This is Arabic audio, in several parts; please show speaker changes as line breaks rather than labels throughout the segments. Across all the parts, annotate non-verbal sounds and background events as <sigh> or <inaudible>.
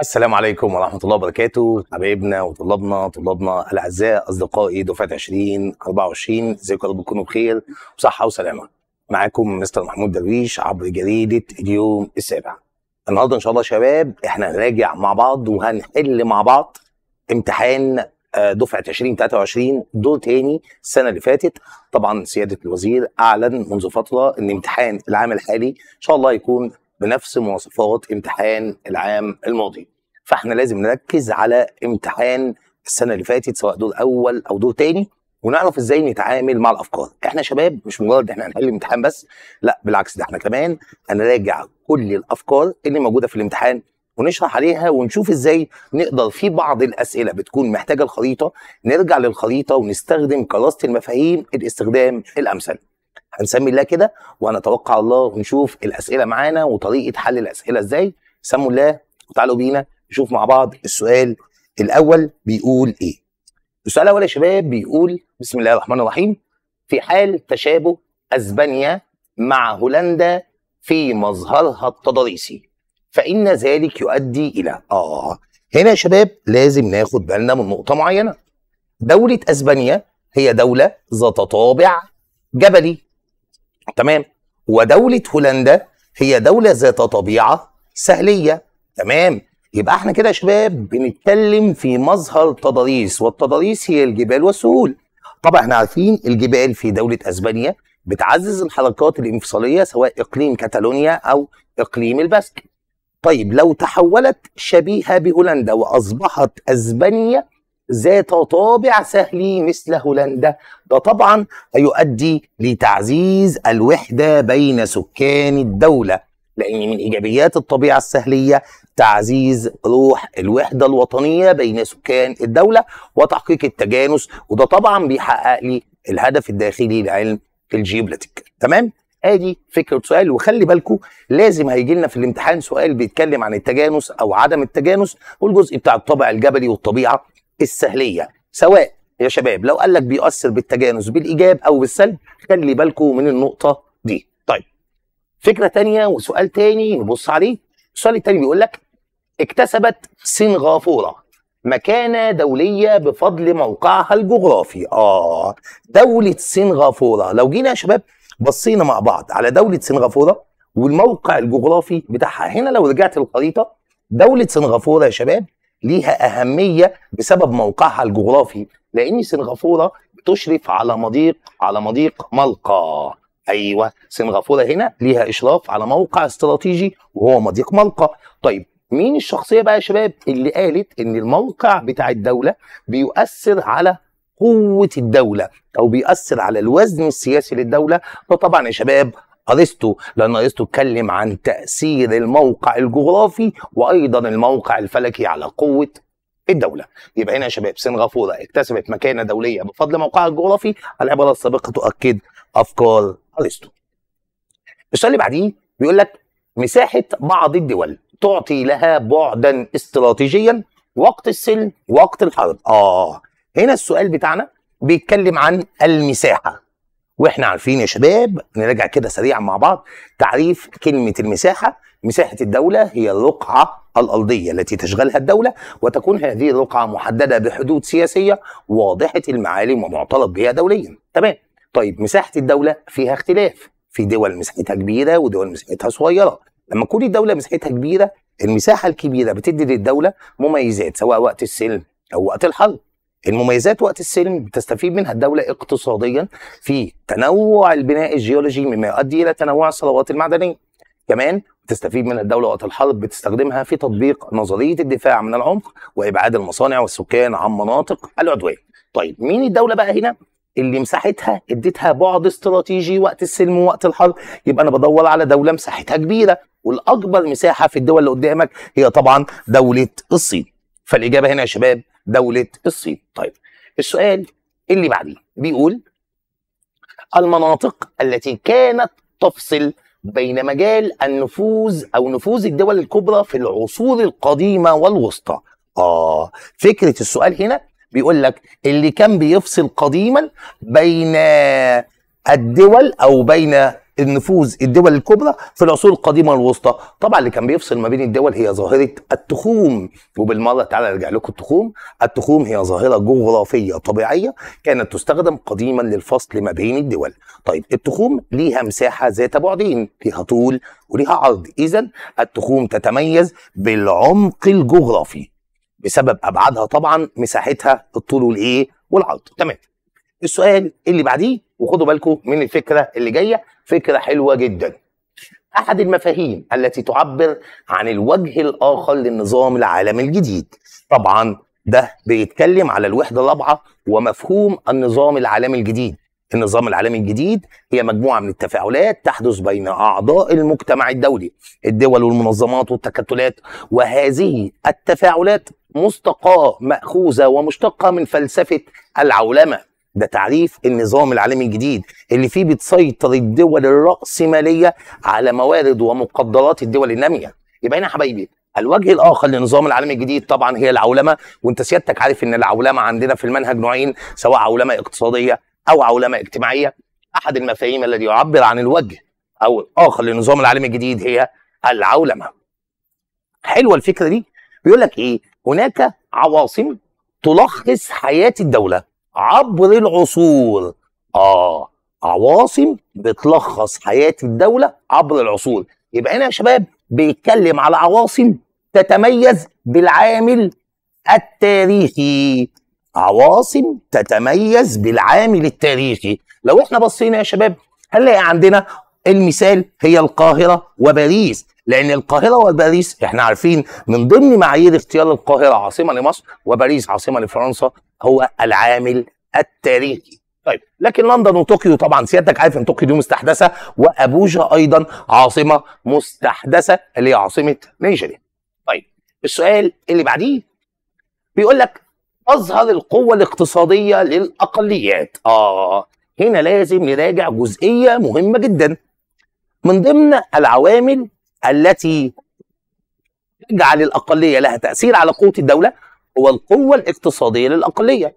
السلام عليكم ورحمة الله وبركاته حبايبنا وطلابنا طلابنا الأعزاء أصدقائي دفعة 20 24 ازيكم يا رب تكونوا بخير وصحة وسلامة معاكم مستر محمود درويش عبر جريدة اليوم السابع النهارده إن شاء الله شباب احنا هنراجع مع بعض وهنحل مع بعض امتحان آه، دفعة 2023 دور تاني السنة اللي فاتت طبعا سيادة الوزير أعلن منذ فترة إن امتحان العام الحالي إن شاء الله يكون بنفس مواصفات امتحان العام الماضي فاحنا لازم نركز على امتحان السنه اللي فاتت سواء دور اول او دور تاني ونعرف ازاي نتعامل مع الافكار احنا شباب مش مجرد احنا هنحل الامتحان بس لا بالعكس ده احنا كمان هنراجع كل الافكار اللي موجوده في الامتحان ونشرح عليها ونشوف ازاي نقدر في بعض الاسئله بتكون محتاجه الخريطه نرجع للخريطه ونستخدم كراسه المفاهيم الاستخدام الامثل هنسمي الله كده وهنتوقع الله ونشوف الاسئله معانا وطريقه حل الاسئله ازاي سموا الله وتعالوا بينا نشوف مع بعض السؤال الاول بيقول ايه السؤال الاول يا شباب بيقول بسم الله الرحمن الرحيم في حال تشابه اسبانيا مع هولندا في مظهرها التضاريسي فان ذلك يؤدي الى اه هنا يا شباب لازم ناخد بالنا من نقطه معينه دوله اسبانيا هي دوله ذات طابع جبلي تمام ودولة هولندا هي دولة ذات طبيعة سهلية تمام يبقى احنا كده يا شباب بنتكلم في مظهر تضاريس والتضاريس هي الجبال والسهول طبعا احنا عارفين الجبال في دولة اسبانيا بتعزز الحركات الانفصالية سواء اقليم كاتالونيا او اقليم الباسك طيب لو تحولت شبيهة بهولندا واصبحت اسبانيا ذات طابع سهلي مثل هولندا ده طبعا هيؤدي لتعزيز الوحدة بين سكان الدولة لأن من إيجابيات الطبيعة السهلية تعزيز روح الوحدة الوطنية بين سكان الدولة وتحقيق التجانس وده طبعا بيحقق لي الهدف الداخلي لعلم الجيوبوليتيك تمام؟ ادي فكره سؤال وخلي بالكو لازم هيجي لنا في الامتحان سؤال بيتكلم عن التجانس او عدم التجانس والجزء بتاع الطابع الجبلي والطبيعه السهليه سواء يا شباب لو قال لك بيؤثر بالتجانس بالايجاب او بالسلب خلي بالكم من النقطه دي طيب فكره تانية وسؤال تاني نبص عليه السؤال التاني بيقول لك اكتسبت سنغافوره مكانة دولية بفضل موقعها الجغرافي آه دولة سنغافورة لو جينا يا شباب بصينا مع بعض على دولة سنغافورة والموقع الجغرافي بتاعها هنا لو رجعت الخريطة دولة سنغافورة يا شباب ليها اهميه بسبب موقعها الجغرافي لان سنغافوره تشرف على مضيق على مضيق ملقا ايوه سنغافوره هنا ليها اشراف على موقع استراتيجي وهو مضيق ملقا طيب مين الشخصيه بقى يا شباب اللي قالت ان الموقع بتاع الدوله بيؤثر على قوه الدوله او بيؤثر على الوزن السياسي للدوله فطبعا يا شباب ارسطو لان ارسطو اتكلم عن تاثير الموقع الجغرافي وايضا الموقع الفلكي على قوه الدوله يبقى هنا يا شباب سنغافوره اكتسبت مكانه دوليه بفضل موقعها الجغرافي العباره السابقه تؤكد افكار ارسطو السؤال اللي بعديه بيقول لك مساحه بعض الدول تعطي لها بعدا استراتيجيا وقت السلم وقت الحرب اه هنا السؤال بتاعنا بيتكلم عن المساحه واحنا عارفين يا شباب نراجع كده سريعا مع بعض تعريف كلمه المساحه مساحه الدوله هي الرقعه الارضيه التي تشغلها الدوله وتكون هذه الرقعه محدده بحدود سياسيه واضحه المعالم ومعترف بها دوليا تمام طيب مساحه الدوله فيها اختلاف في دول مساحتها كبيره ودول مساحتها صغيره لما تكون الدوله مساحتها كبيره المساحه الكبيره بتدي للدوله مميزات سواء وقت السلم او وقت الحرب المميزات وقت السلم بتستفيد منها الدولة اقتصاديا في تنوع البناء الجيولوجي مما يؤدي إلى تنوع الصلوات المعدنية كمان بتستفيد منها الدولة وقت الحرب بتستخدمها في تطبيق نظرية الدفاع من العمق وإبعاد المصانع والسكان عن مناطق العدوان طيب مين الدولة بقى هنا اللي مساحتها اديتها بعد استراتيجي وقت السلم ووقت الحرب يبقى انا بدور على دوله مساحتها كبيره والاكبر مساحه في الدول اللي قدامك هي طبعا دوله الصين فالاجابه هنا يا شباب دوله الصين طيب السؤال اللي بعديه بيقول المناطق التي كانت تفصل بين مجال النفوذ او نفوذ الدول الكبرى في العصور القديمه والوسطى اه فكره السؤال هنا بيقول لك اللي كان بيفصل قديما بين الدول او بين النفوذ الدول الكبرى في العصور القديمه والوسطى طبعا اللي كان بيفصل ما بين الدول هي ظاهره التخوم وبالمره تعالى ارجع لكم التخوم التخوم هي ظاهره جغرافيه طبيعيه كانت تستخدم قديما للفصل ما بين الدول طيب التخوم ليها مساحه ذات بعدين ليها طول وليها عرض اذا التخوم تتميز بالعمق الجغرافي بسبب ابعادها طبعا مساحتها الطول والايه والعرض تمام السؤال اللي بعديه وخدوا بالكم من الفكره اللي جايه فكره حلوه جدا احد المفاهيم التي تعبر عن الوجه الاخر للنظام العالمي الجديد طبعا ده بيتكلم على الوحده الرابعه ومفهوم النظام العالمي الجديد النظام العالمي الجديد هي مجموعه من التفاعلات تحدث بين اعضاء المجتمع الدولي الدول والمنظمات والتكتلات وهذه التفاعلات مستقاه ماخوذه ومشتقه من فلسفه العولمه ده تعريف النظام العالمي الجديد اللي فيه بتسيطر الدول الرأسمالية على موارد ومقدرات الدول النامية يبقى هنا يا حبايبي الوجه الاخر للنظام العالمي الجديد طبعا هي العولمه وانت سيادتك عارف ان العولمه عندنا في المنهج نوعين سواء عولمه اقتصاديه او عولمه اجتماعيه احد المفاهيم الذي يعبر عن الوجه او الاخر للنظام العالمي الجديد هي العولمه حلوه الفكره دي بيقول لك ايه هناك عواصم تلخص حياه الدوله عبر العصور اه عواصم بتلخص حياه الدوله عبر العصور يبقى هنا يا شباب بيتكلم على عواصم تتميز بالعامل التاريخي عواصم تتميز بالعامل التاريخي لو احنا بصينا يا شباب هنلاقي عندنا المثال هي القاهره وباريس لان القاهره وباريس احنا عارفين من ضمن معايير اختيار القاهره عاصمه لمصر وباريس عاصمه لفرنسا هو العامل التاريخي طيب لكن لندن وطوكيو طبعا سيادتك عارف ان طوكيو دي مستحدثه وابوجا ايضا عاصمه مستحدثه اللي هي عاصمه نيجيريا طيب السؤال اللي بعديه بيقول لك اظهر القوه الاقتصاديه للاقليات اه هنا لازم نراجع جزئيه مهمه جدا من ضمن العوامل التي تجعل الأقلية لها تأثير على قوة الدولة هو القوة الاقتصادية للأقلية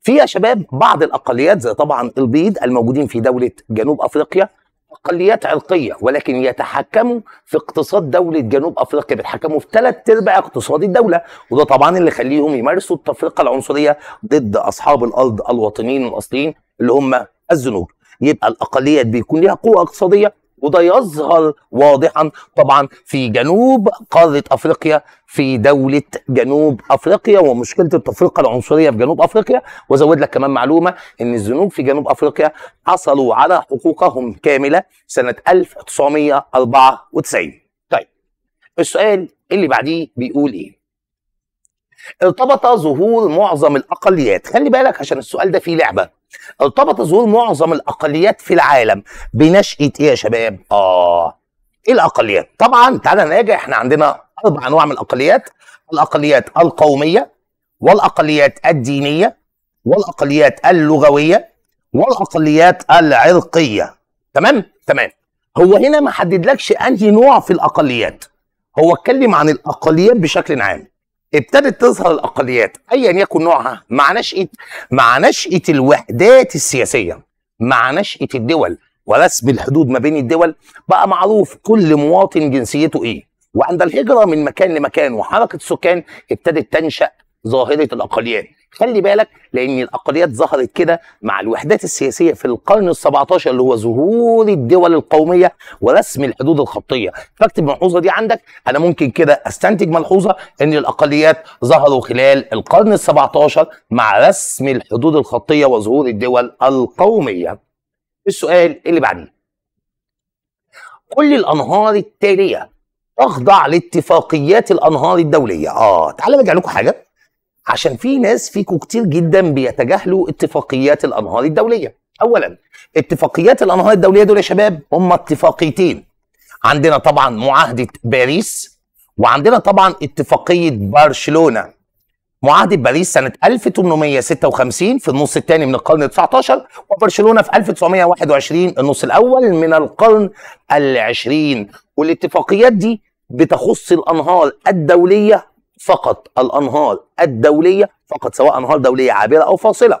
في يا شباب بعض الأقليات زي طبعا البيض الموجودين في دولة جنوب أفريقيا أقليات عرقية ولكن يتحكموا في اقتصاد دولة جنوب أفريقيا بيتحكموا في ثلاث أرباع اقتصاد الدولة وده طبعا اللي يخليهم يمارسوا التفرقة العنصرية ضد أصحاب الأرض الوطنيين الأصليين اللي هم الزنوج يبقى الأقليات بيكون ليها قوة اقتصادية وده يظهر واضحا طبعا في جنوب قاره افريقيا في دوله جنوب افريقيا ومشكله التفرقه العنصريه في جنوب افريقيا وازود لك كمان معلومه ان الزنوج في جنوب افريقيا حصلوا على حقوقهم كامله سنه 1994 طيب السؤال اللي بعديه بيقول ايه ارتبط ظهور معظم الاقليات خلي بالك عشان السؤال ده فيه لعبه ارتبط ظهور معظم الاقليات في العالم بنشأة ايه يا شباب؟ اه ايه الاقليات؟ طبعا تعالى نراجع احنا عندنا اربع انواع من الاقليات الاقليات القوميه والاقليات الدينيه والاقليات اللغويه والاقليات العرقيه تمام تمام هو هنا ما حددلكش انهي نوع في الاقليات هو اتكلم عن الاقليات بشكل عام ابتدت تظهر الاقليات ايا يكن نوعها مع نشاه مع نشاه الوحدات السياسيه مع نشاه الدول ورسم الحدود ما بين الدول بقى معروف كل مواطن جنسيته ايه وعند الهجره من مكان لمكان وحركه السكان ابتدت تنشا ظاهره الاقليات خلي بالك لان الاقليات ظهرت كده مع الوحدات السياسيه في القرن ال17 اللي هو ظهور الدول القوميه ورسم الحدود الخطيه فاكتب الملحوظه دي عندك انا ممكن كده استنتج ملحوظه ان الاقليات ظهروا خلال القرن ال17 مع رسم الحدود الخطيه وظهور الدول القوميه السؤال اللي بعديه كل الانهار التاليه تخضع لاتفاقيات الانهار الدوليه اه تعالى ارجع لكم حاجه عشان في ناس فيكم كتير جدا بيتجاهلوا اتفاقيات الانهار الدوليه اولا اتفاقيات الانهار الدوليه دول يا شباب هم اتفاقيتين عندنا طبعا معاهده باريس وعندنا طبعا اتفاقيه برشلونه معاهده باريس سنه 1856 في النص الثاني من القرن ال 19 وبرشلونه في 1921 النص الاول من القرن العشرين والاتفاقيات دي بتخص الانهار الدوليه فقط الانهار الدوليه فقط سواء انهار دوليه عابره او فاصله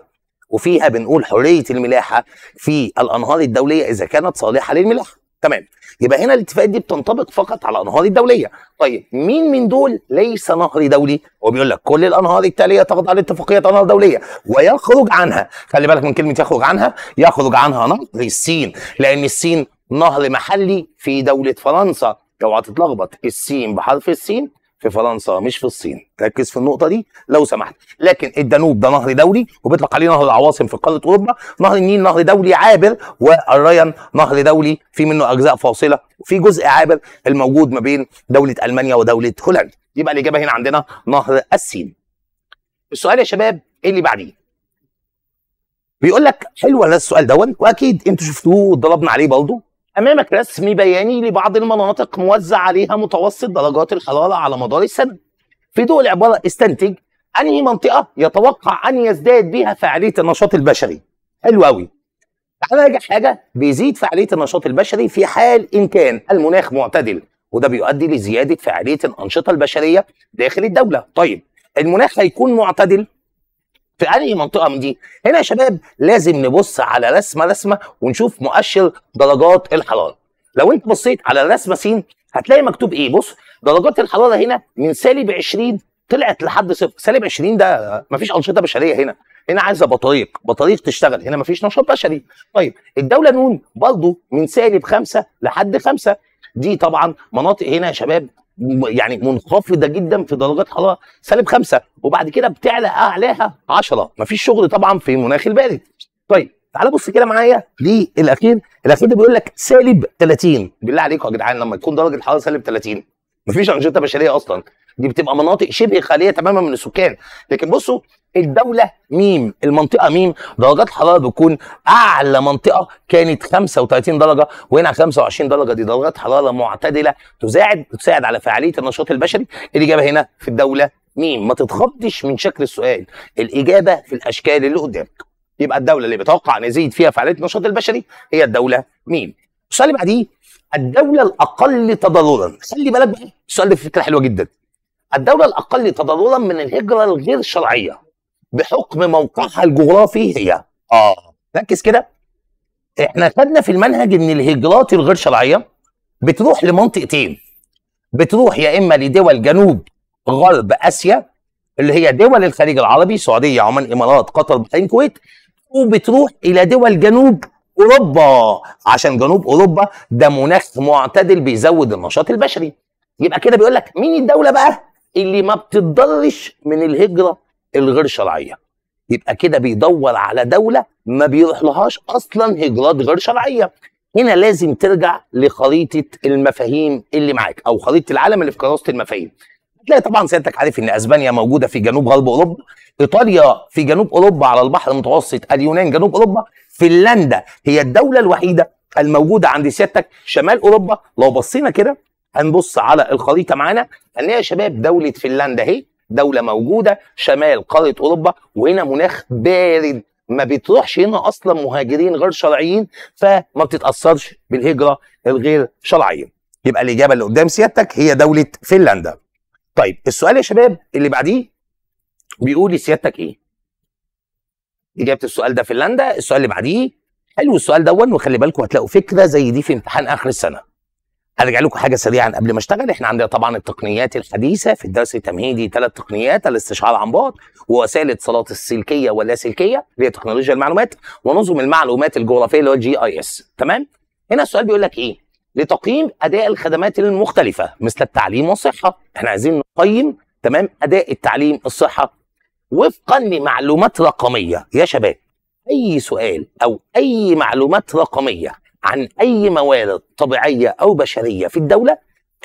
وفيها بنقول حريه الملاحه في الانهار الدوليه اذا كانت صالحه للملاحه تمام يبقى هنا الاتفاقيات دي بتنطبق فقط على الانهار الدوليه طيب مين من دول ليس نهر دولي هو بيقول لك كل الانهار التاليه تخضع لاتفاقيه انهار دوليه ويخرج عنها خلي بالك من كلمه يخرج عنها يخرج عنها نهر السين لان السين نهر محلي في دوله فرنسا اوعى تتلخبط السين بحرف السين في فرنسا مش في الصين ركز في النقطه دي لو سمحت لكن الدانوب ده نهر دولي وبيطلق عليه نهر العواصم في قاره اوروبا نهر النيل نهر دولي عابر والريان نهر دولي في منه اجزاء فاصله وفي جزء عابر الموجود ما بين دوله المانيا ودوله هولندا يبقى الاجابه هنا عندنا نهر السين السؤال يا شباب ايه اللي بعديه بيقول لك حلو ولا السؤال دون واكيد انتوا شفتوه واتضربنا عليه برضه امامك رسم بياني لبعض المناطق موزع عليها متوسط درجات الحراره على مدار السنه في ضوء العباره استنتج انهي منطقه يتوقع ان يزداد بها فعاليه النشاط البشري حلو قوي تعالى نراجع حاجه بيزيد فعاليه النشاط البشري في حال ان كان المناخ معتدل وده بيؤدي لزياده فعاليه الانشطه البشريه داخل الدوله طيب المناخ هيكون معتدل في انهي منطقه من دي هنا يا شباب لازم نبص على رسمه رسمه ونشوف مؤشر درجات الحراره لو انت بصيت على الرسمه س هتلاقي مكتوب ايه بص درجات الحراره هنا من سالب 20 طلعت لحد صفر سالب 20 ده مفيش انشطه بشريه هنا هنا عايزه بطاريق بطاريق تشتغل هنا مفيش نشاط بشري طيب الدوله نون برضه من سالب 5 لحد 5 دي طبعا مناطق هنا يا شباب يعني منخفضه جدا في درجات حراره سالب خمسه وبعد كده بتعلى اعلاها 10 مفيش شغل طبعا في مناخ البارد. طيب تعال بص كده معايا للاخير الاخير ده بيقول لك سالب 30 بالله عليكم يا جدعان لما تكون درجه الحراره سالب 30 مفيش انشطه بشريه اصلا دي بتبقى مناطق شبه خاليه تماما من السكان لكن بصوا الدولة ميم المنطقة ميم درجات الحرارة بتكون أعلى منطقة كانت 35 درجة وهنا 25 درجة دي درجات حرارة معتدلة تساعد تساعد على فعالية النشاط البشري الإجابة هنا في الدولة ميم ما تتخضش من شكل السؤال الإجابة في الأشكال اللي قدامك يبقى الدولة اللي بتوقع أن يزيد فيها فعالية النشاط البشري هي الدولة ميم السؤال اللي بعديه الدولة الأقل تضررا خلي بالك بقى السؤال ده فكرة حلوة جدا الدولة الأقل تضررا من الهجرة الغير شرعية بحكم موقعها الجغرافي هي اه ركز كده احنا خدنا في المنهج ان الهجرات الغير شرعية بتروح لمنطقتين بتروح يا اما لدول جنوب غرب اسيا اللي هي دول الخليج العربي سعودية عمان امارات قطر بحرين الكويت وبتروح الى دول جنوب اوروبا عشان جنوب اوروبا ده مناخ معتدل بيزود النشاط البشري يبقى كده بيقول لك مين الدولة بقى اللي ما بتتضرش من الهجره الغير شرعيه يبقى كده بيدور على دوله ما بيروح لهاش اصلا هجرات غير شرعيه هنا لازم ترجع لخريطه المفاهيم اللي معاك او خريطه العالم اللي في كراسه المفاهيم هتلاقي طبعا سيادتك عارف ان اسبانيا موجوده في جنوب غرب اوروبا ايطاليا في جنوب اوروبا على البحر المتوسط اليونان جنوب اوروبا فنلندا هي الدوله الوحيده الموجوده عند سيادتك شمال اوروبا لو بصينا كده هنبص على الخريطه معانا هنلاقي يا شباب دوله فنلندا اهي دوله موجوده شمال قاره اوروبا وهنا مناخ بارد ما بتروحش هنا اصلا مهاجرين غير شرعيين فما بتتاثرش بالهجره الغير شرعيه يبقى الاجابه اللي قدام سيادتك هي دوله فنلندا طيب السؤال يا شباب اللي بعديه بيقول لسيادتك ايه اجابه السؤال ده فنلندا السؤال اللي بعديه حلو السؤال دون وخلي بالكم هتلاقوا فكره زي دي في امتحان اخر السنه هرجع لكم حاجه سريعا قبل ما اشتغل احنا عندنا طبعا التقنيات الحديثه في الدرس التمهيدي ثلاث تقنيات الاستشعار عن بعد ووسائل الاتصالات السلكيه واللاسلكيه اللي هي تكنولوجيا المعلومات ونظم المعلومات الجغرافيه اللي هو الجي اي اس تمام هنا السؤال بيقول لك ايه لتقييم اداء الخدمات المختلفه مثل التعليم والصحه احنا عايزين نقيم تمام اداء التعليم الصحه وفقا لمعلومات رقميه يا شباب اي سؤال او اي معلومات رقميه عن اي موارد طبيعيه او بشريه في الدوله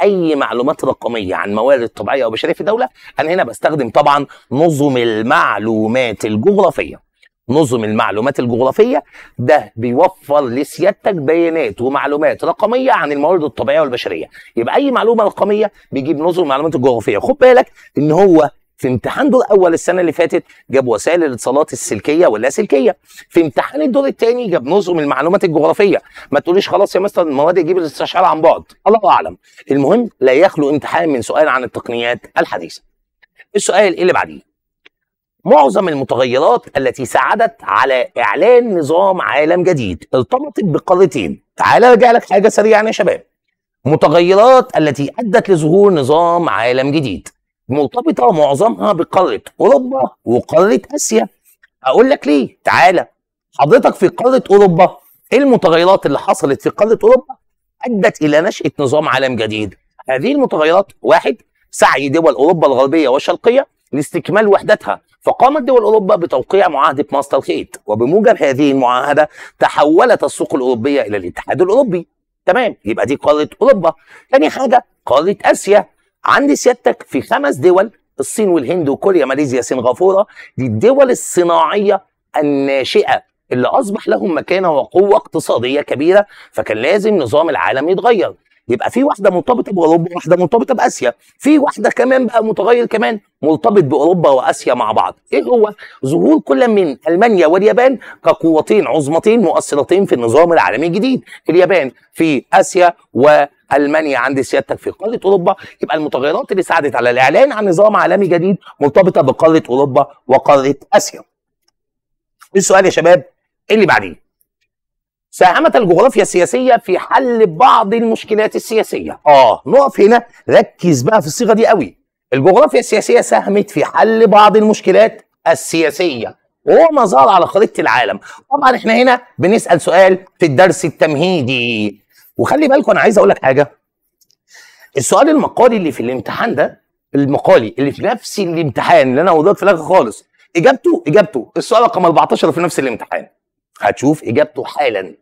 اي معلومات رقميه عن موارد طبيعيه او بشريه في الدوله انا هنا بستخدم طبعا نظم المعلومات الجغرافيه نظم المعلومات الجغرافية ده بيوفر لسيادتك بيانات ومعلومات رقمية عن الموارد الطبيعية والبشرية يبقى أي معلومة رقمية بيجيب نظم المعلومات الجغرافية خد بالك إن هو في امتحان دور اول السنه اللي فاتت جاب وسائل الاتصالات السلكيه واللاسلكيه في امتحان الدور الثاني جاب نظم المعلومات الجغرافيه ما تقوليش خلاص يا مستر المواد يجيب الاستشعار عن بعد الله اعلم المهم لا يخلو امتحان من سؤال عن التقنيات الحديثه السؤال اللي بعديه معظم المتغيرات التي ساعدت على اعلان نظام عالم جديد ارتبطت بقارتين تعالى ارجع لك حاجه سريعه يا شباب متغيرات التي ادت لظهور نظام عالم جديد مرتبطه معظمها بقاره اوروبا وقاره اسيا اقول لك ليه تعالى حضرتك في قاره اوروبا ايه المتغيرات اللي حصلت في قاره اوروبا ادت الى نشاه نظام عالم جديد هذه المتغيرات واحد سعي دول اوروبا الغربيه والشرقيه لاستكمال وحدتها فقامت دول اوروبا بتوقيع معاهده ماسترخيت وبموجب هذه المعاهده تحولت السوق الاوروبيه الى الاتحاد الاوروبي تمام يبقى دي قاره اوروبا ثاني حاجه قاره اسيا عندي سيادتك في خمس دول الصين والهند وكوريا ماليزيا سنغافوره دي الدول الصناعيه الناشئه اللي اصبح لهم مكانه وقوه اقتصاديه كبيره فكان لازم نظام العالم يتغير يبقى في واحده مرتبطه باوروبا وواحده مرتبطه باسيا في واحده كمان بقى متغير كمان مرتبط باوروبا واسيا مع بعض ايه هو ظهور كل من المانيا واليابان كقوتين عظمتين مؤثرتين في النظام العالمي الجديد اليابان في اسيا و المانيا عند سيادتك في قاره اوروبا يبقى المتغيرات اللي ساعدت على الاعلان عن نظام عالمي جديد مرتبطه بقاره اوروبا وقاره اسيا. السؤال يا شباب إيه اللي بعديه ساهمت الجغرافيا السياسيه في حل بعض المشكلات السياسيه اه نقف هنا ركز بقى في الصيغه دي قوي الجغرافيا السياسيه ساهمت في حل بعض المشكلات السياسيه وهو ما ظهر على خريطه العالم طبعا احنا هنا بنسال سؤال في الدرس التمهيدي وخلي بالكم انا عايز اقول لك حاجه السؤال المقالي اللي في الامتحان ده المقالي اللي في نفس الامتحان اللي انا وضعت في الاخر خالص اجابته اجابته السؤال رقم 14 في نفس الامتحان هتشوف اجابته حالا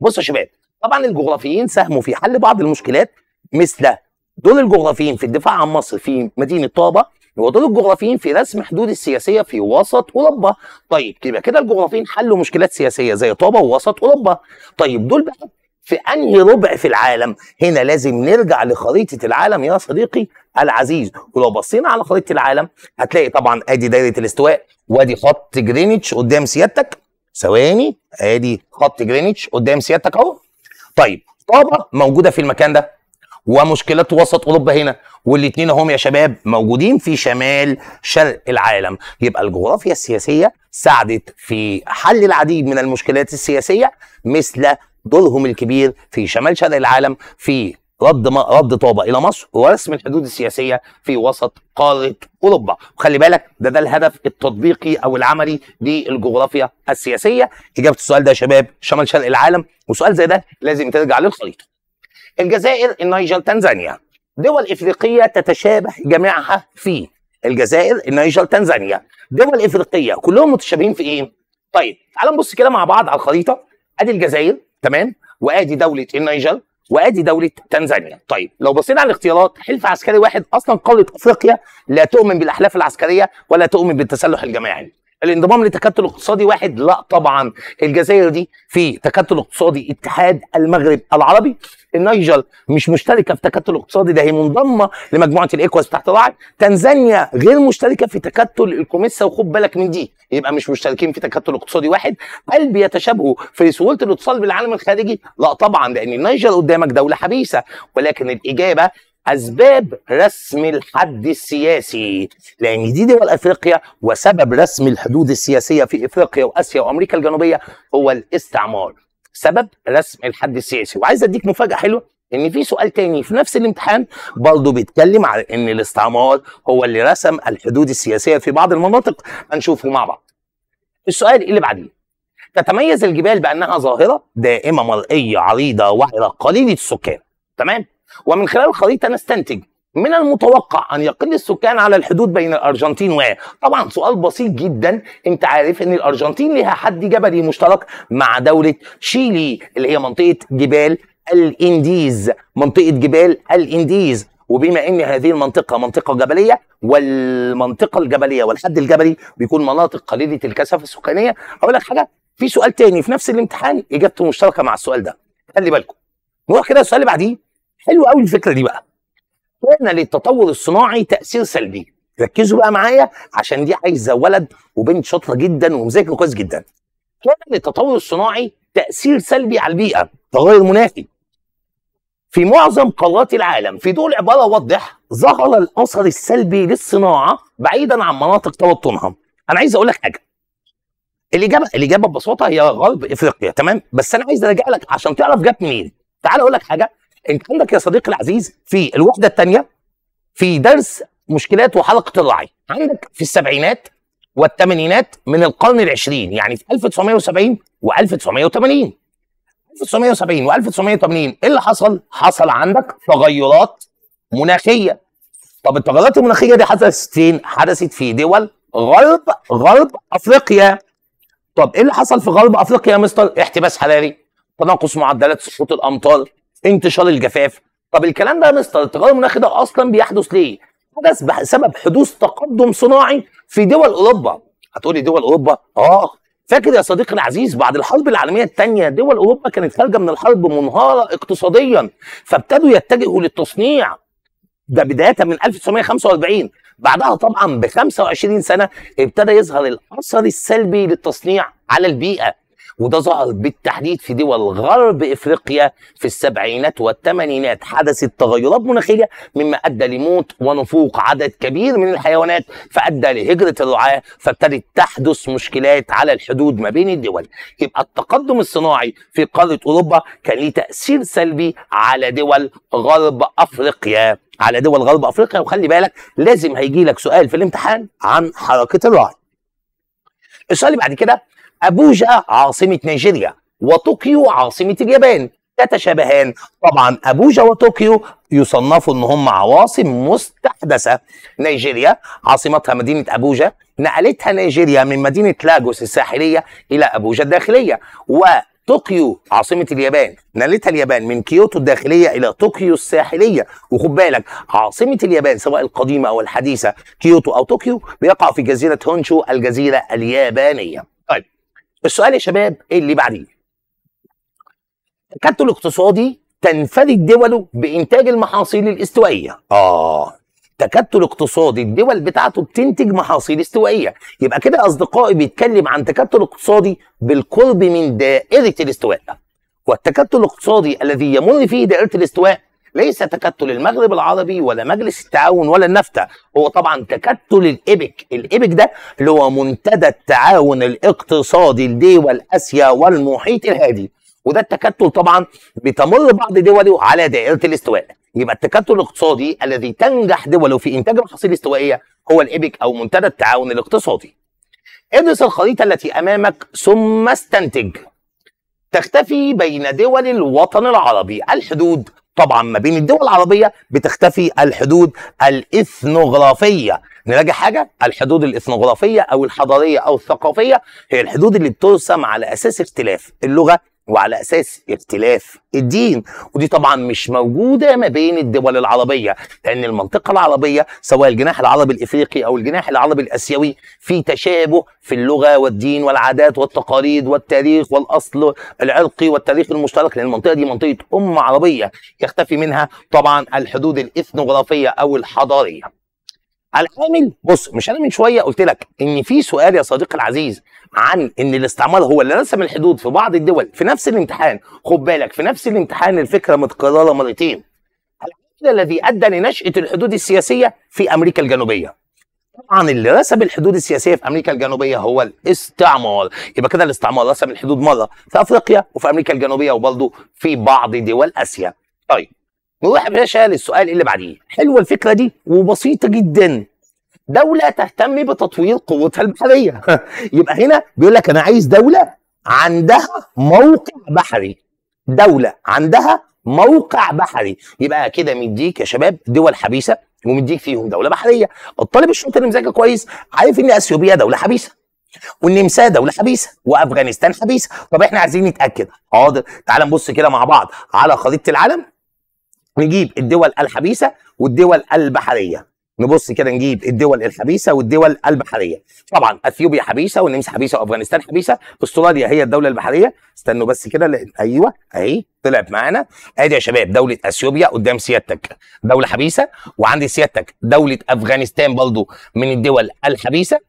بصوا يا شباب طبعا الجغرافيين ساهموا في حل بعض المشكلات مثل دول الجغرافيين في الدفاع عن مصر في مدينه طابه ودول الجغرافيين في رسم حدود السياسيه في وسط اوروبا طيب كده كده الجغرافيين حلوا مشكلات سياسيه زي طابه ووسط اوروبا طيب دول بقى في أنهي ربع في العالم هنا لازم نرجع لخريطة العالم يا صديقي العزيز ولو بصينا على خريطة العالم هتلاقي طبعا ادي دايرة الاستواء وادي خط جرينتش قدام سيادتك ثواني ادي خط جرينتش قدام سيادتك اهو طيب طابة موجودة في المكان ده ومشكلات وسط اوروبا هنا والاثنين هم يا شباب موجودين في شمال شرق العالم يبقى الجغرافيا السياسيه ساعدت في حل العديد من المشكلات السياسيه مثل دورهم الكبير في شمال شرق العالم في رد ما رد طابه الى مصر ورسم الحدود السياسيه في وسط قاره اوروبا وخلي بالك ده ده الهدف التطبيقي او العملي للجغرافيا السياسيه اجابه السؤال ده يا شباب شمال شرق العالم وسؤال زي ده لازم ترجع للخريطه الجزائر النيجر تنزانيا دول افريقيه تتشابه جميعها في الجزائر النيجر تنزانيا دول افريقيه كلهم متشابهين في ايه طيب تعال نبص كده مع بعض على الخريطه ادي الجزائر تمام وادي دوله النيجر وادي دوله تنزانيا طيب لو بصينا على الاختيارات حلف عسكري واحد اصلا قاره افريقيا لا تؤمن بالاحلاف العسكريه ولا تؤمن بالتسلح الجماعي الانضمام لتكتل اقتصادي واحد لا طبعا الجزائر دي في تكتل اقتصادي اتحاد المغرب العربي النيجر مش مشتركه في تكتل اقتصادي ده هي منضمه لمجموعه الايكواس تحت الرعد تنزانيا غير مشتركه في تكتل الكوميسا وخد بالك من دي يبقى مش مشتركين في تكتل اقتصادي واحد هل بيتشابهوا في سهوله الاتصال بالعالم الخارجي لا طبعا لان النيجر قدامك دوله حبيسه ولكن الاجابه اسباب رسم الحد السياسي لان دي دول افريقيا وسبب رسم الحدود السياسيه في افريقيا واسيا وامريكا الجنوبيه هو الاستعمار سبب رسم الحد السياسي وعايز اديك مفاجاه حلوه ان في سؤال تاني في نفس الامتحان برضه بيتكلم على ان الاستعمار هو اللي رسم الحدود السياسيه في بعض المناطق هنشوفه مع بعض السؤال اللي بعديه تتميز الجبال بانها ظاهره دائمه مرئيه عريضه وعره قليله السكان تمام ومن خلال الخريطه نستنتج من المتوقع ان يقل السكان على الحدود بين الارجنتين و طبعا سؤال بسيط جدا انت عارف ان الارجنتين لها حد جبلي مشترك مع دوله شيلي اللي هي منطقه جبال الانديز منطقه جبال الانديز وبما ان هذه المنطقه منطقه جبليه والمنطقه الجبليه والحد الجبلي بيكون مناطق قليله الكثافه السكانيه اقول لك حاجه في سؤال تاني في نفس الامتحان اجابته مشتركه مع السؤال ده خلي بالكم نروح كده السؤال اللي بعديه حلو قوي الفكره دي بقى قلنا للتطور الصناعي تاثير سلبي ركزوا بقى معايا عشان دي عايزه ولد وبنت شاطره جدا ومذاكر كويس جدا كان للتطور الصناعي تاثير سلبي على البيئه تغير مناخي في معظم قارات العالم في دول عباره واضح ظهر الاثر السلبي للصناعه بعيدا عن مناطق توطنها انا عايز اقول لك حاجه الاجابه الاجابه ببساطه هي غرب افريقيا تمام بس انا عايز ارجع لك عشان تعرف جت منين تعال اقول لك حاجه انت عندك يا صديقي العزيز في الوحده الثانيه في درس مشكلات وحلقه الرعي عندك في السبعينات والثمانينات من القرن العشرين يعني في 1970 و1980 1970 و1980 ايه اللي حصل؟ حصل عندك تغيرات مناخيه طب التغيرات المناخيه دي حدثت فين؟ حدثت في دول غرب غرب افريقيا طب ايه اللي حصل في غرب افريقيا يا مستر؟ احتباس حراري تناقص معدلات سقوط الامطار انتشار الجفاف طب الكلام ده يا مستر التغير المناخي ده اصلا بيحدث ليه؟ حدث بسبب حدوث تقدم صناعي في دول اوروبا هتقولي دول اوروبا اه فاكر يا صديقي العزيز بعد الحرب العالميه الثانيه دول اوروبا كانت خارجه من الحرب منهاره اقتصاديا فابتدوا يتجهوا للتصنيع ده بدايه من 1945 بعدها طبعا ب 25 سنه ابتدى يظهر الاثر السلبي للتصنيع على البيئه وده ظهر بالتحديد في دول غرب افريقيا في السبعينات والثمانينات حدثت تغيرات مناخيه مما ادى لموت ونفوق عدد كبير من الحيوانات فادى لهجره الرعاه فابتدت تحدث مشكلات على الحدود ما بين الدول يبقى التقدم الصناعي في قاره اوروبا كان ليه تاثير سلبي على دول غرب افريقيا على دول غرب افريقيا وخلي بالك لازم هيجي لك سؤال في الامتحان عن حركه الرعي السؤال اللي بعد كده أبوجا عاصمة نيجيريا وطوكيو عاصمة اليابان تتشابهان طبعا أبوجا وطوكيو يصنفوا أن هم عواصم مستحدثة نيجيريا عاصمتها مدينة أبوجا نقلتها نيجيريا من مدينة لاجوس الساحلية إلى أبوجا الداخلية و طوكيو عاصمة اليابان نقلتها اليابان من كيوتو الداخلية إلى طوكيو الساحلية وخد بالك عاصمة اليابان سواء القديمة أو الحديثة كيوتو أو طوكيو بيقع في جزيرة هونشو الجزيرة اليابانية السؤال يا شباب ايه اللي بعديه التكتل الاقتصادي تنفرد دوله بانتاج المحاصيل الاستوائيه اه تكتل اقتصادي الدول بتاعته بتنتج محاصيل استوائيه يبقى كده اصدقائي بيتكلم عن تكتل اقتصادي بالقرب من دائره الاستواء والتكتل الاقتصادي الذي يمر فيه دائره الاستواء ليس تكتل المغرب العربي ولا مجلس التعاون ولا النفتا هو طبعا تكتل الايبك الايبك ده اللي هو منتدى التعاون الاقتصادي لدول اسيا والمحيط الهادي وده التكتل طبعا بتمر بعض دوله على دائره الاستواء يبقى التكتل الاقتصادي الذي تنجح دوله في انتاج المحاصيل الاستوائيه هو الايبك او منتدى التعاون الاقتصادي ادرس الخريطه التي امامك ثم استنتج تختفي بين دول الوطن العربي الحدود طبعا ما بين الدول العربية بتختفي الحدود الإثنوغرافية نراجع حاجة الحدود الإثنوغرافية أو الحضارية أو الثقافية هي الحدود اللي بترسم على أساس اختلاف اللغة وعلى اساس اختلاف الدين ودي طبعا مش موجوده ما بين الدول العربيه لان المنطقه العربيه سواء الجناح العربي الافريقي او الجناح العربي الاسيوي في تشابه في اللغه والدين والعادات والتقاليد والتاريخ والاصل العرقي والتاريخ المشترك لان المنطقه دي منطقه ام عربيه يختفي منها طبعا الحدود الاثنوغرافيه او الحضاريه العامل بص مش انا من شويه قلت لك ان في سؤال يا صديقي العزيز عن ان الاستعمار هو اللي رسم الحدود في بعض الدول في نفس الامتحان خد بالك في نفس الامتحان الفكره متكرره مرتين الذي ادى لنشاه الحدود السياسيه في امريكا الجنوبيه طبعا اللي رسم الحدود السياسيه في امريكا الجنوبيه هو الاستعمار يبقى كده الاستعمار رسم الحدود مره في افريقيا وفي امريكا الجنوبيه وبرضه في بعض دول اسيا طيب نروح يا باشا للسؤال اللي بعديه حلوه الفكره دي وبسيطه جدا دوله تهتم بتطوير قوتها البحريه يبقى هنا بيقول لك انا عايز دوله عندها موقع بحري دوله عندها موقع بحري يبقى كده مديك يا شباب دول حبيسه ومديك فيهم دوله بحريه الطالب الشرطي اللي مذاكر كويس عارف ان اثيوبيا دوله حبيسه والنمسا دوله حبيسه وافغانستان حبيسه طب احنا عايزين نتاكد حاضر تعال نبص كده مع بعض على خريطه العالم نجيب الدول الحبيسه والدول البحريه نبص كده نجيب الدول الحبيسه والدول البحريه طبعا اثيوبيا حبيسه والنمسا حبيسه وافغانستان حبيسه استراليا هي الدوله البحريه استنوا بس كده لأ... ايوه اهي طلعت معانا ادي يا شباب دوله اثيوبيا قدام سيادتك دوله حبيسه وعند سيادتك دوله افغانستان برضو من الدول الحبيسه